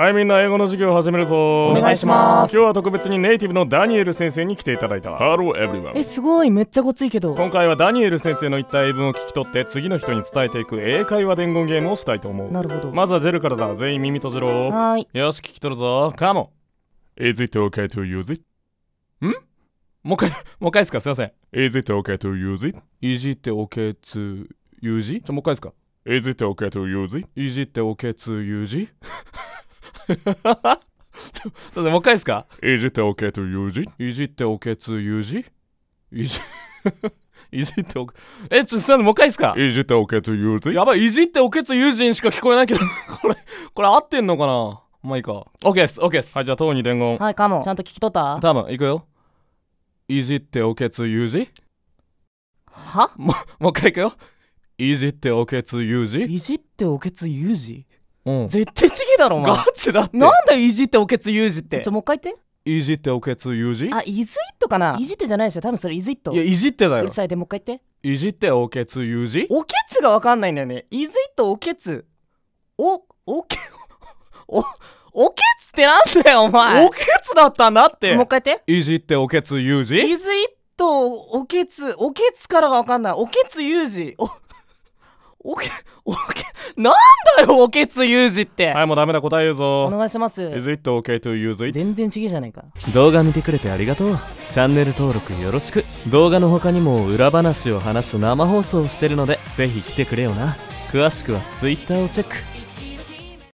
はいみんな英語の授業を始めるぞお願いします今日は特別にネイティブのダニエル先生に来ていただいたハローエブリワンえすごいめっちゃごついけど今回はダニエル先生の言った英文を聞き取って次の人に伝えていく英会話伝言ゲームをしたいと思うなるほどまずはジェルからだ全員耳閉じろはいよし聞き取るぞカモン Is it okay to use it? んもう一回もう一回ですかすいません Is it okay to use it? Is it okay to use it? ちょもう一回ですか Is it okay to use it? Is it okay to use it? ちょっともう一回ですかいじっておけと言うじいじっておけと言うじいじっておけえちょっとすいまんもう一回ですかいじっておけと言うじやばいいじっておけと言うじんしか聞こえないけど これこれ合ってんのかなまあいいか OK です OK ですはいじゃあ当に伝言はいかもちゃんと聞き取ったたぶん、いくよいじっておけと言うじはももう一回いくよいじっておけつゆうじいじっておけつゆうじうん、絶対ちえだろお前ガチだってなんだよいじっておけつゆうじってちょもう一回言っていじっておけつゆうじあイズイットかないじってじゃないでしょ多分それイズイットいやいじってだようるさいでもう一回言っていじっておけつゆうじおけつがわかんないんだよねイズイットおけつおおけ おおけつってなんだよお前おけつだったんだってもう一回言っていじっておけつゆうじイズイットおけつおけつからがわかんないおけつゆうじお おけ おけなんだよおけつユージってはいもうダメだ答え言うぞお願いします Is it okay to use it? 全然ちげじゃないか動画見てくれてありがとうチャンネル登録よろしく動画の他にも裏話を話す生放送をしてるのでぜひ来てくれよな詳しくは Twitter をチェック